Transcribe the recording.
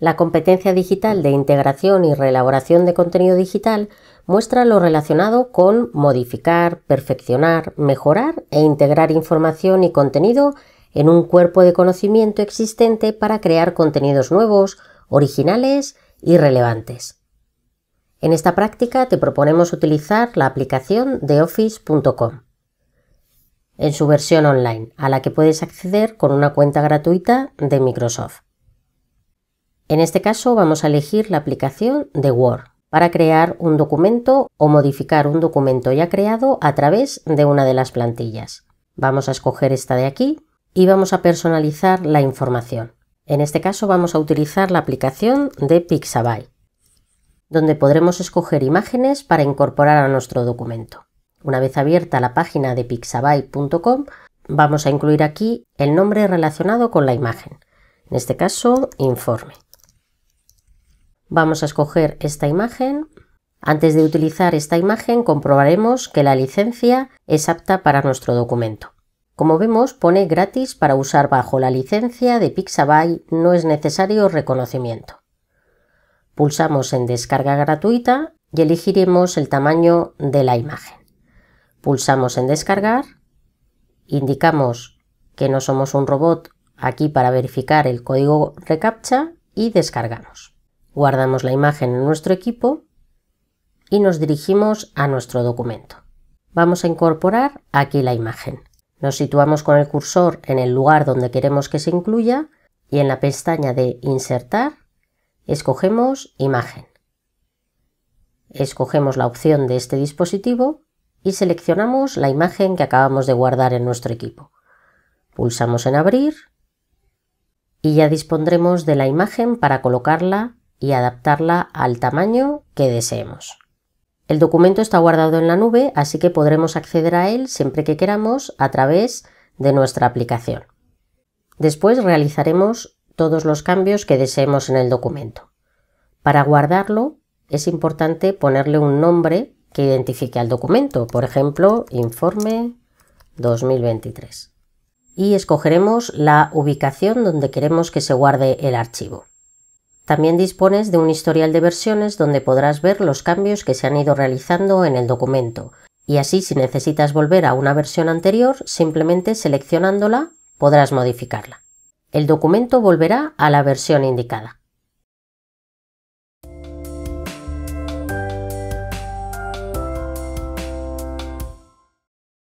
La competencia digital de integración y reelaboración de contenido digital muestra lo relacionado con modificar, perfeccionar, mejorar e integrar información y contenido en un cuerpo de conocimiento existente para crear contenidos nuevos, originales y relevantes. En esta práctica te proponemos utilizar la aplicación de office.com en su versión online, a la que puedes acceder con una cuenta gratuita de Microsoft. En este caso vamos a elegir la aplicación de Word para crear un documento o modificar un documento ya creado a través de una de las plantillas. Vamos a escoger esta de aquí y vamos a personalizar la información. En este caso vamos a utilizar la aplicación de Pixabay, donde podremos escoger imágenes para incorporar a nuestro documento. Una vez abierta la página de pixabay.com, vamos a incluir aquí el nombre relacionado con la imagen, en este caso informe. Vamos a escoger esta imagen. Antes de utilizar esta imagen comprobaremos que la licencia es apta para nuestro documento. Como vemos pone gratis para usar bajo la licencia de Pixabay no es necesario reconocimiento. Pulsamos en descarga gratuita y elegiremos el tamaño de la imagen. Pulsamos en descargar, indicamos que no somos un robot aquí para verificar el código reCAPTCHA y descargamos guardamos la imagen en nuestro equipo y nos dirigimos a nuestro documento. Vamos a incorporar aquí la imagen. Nos situamos con el cursor en el lugar donde queremos que se incluya y en la pestaña de Insertar escogemos Imagen. Escogemos la opción de este dispositivo y seleccionamos la imagen que acabamos de guardar en nuestro equipo. Pulsamos en Abrir y ya dispondremos de la imagen para colocarla y adaptarla al tamaño que deseemos. El documento está guardado en la nube, así que podremos acceder a él siempre que queramos a través de nuestra aplicación. Después realizaremos todos los cambios que deseemos en el documento. Para guardarlo es importante ponerle un nombre que identifique al documento, por ejemplo, informe 2023. Y escogeremos la ubicación donde queremos que se guarde el archivo. También dispones de un historial de versiones donde podrás ver los cambios que se han ido realizando en el documento, y así si necesitas volver a una versión anterior, simplemente seleccionándola podrás modificarla. El documento volverá a la versión indicada.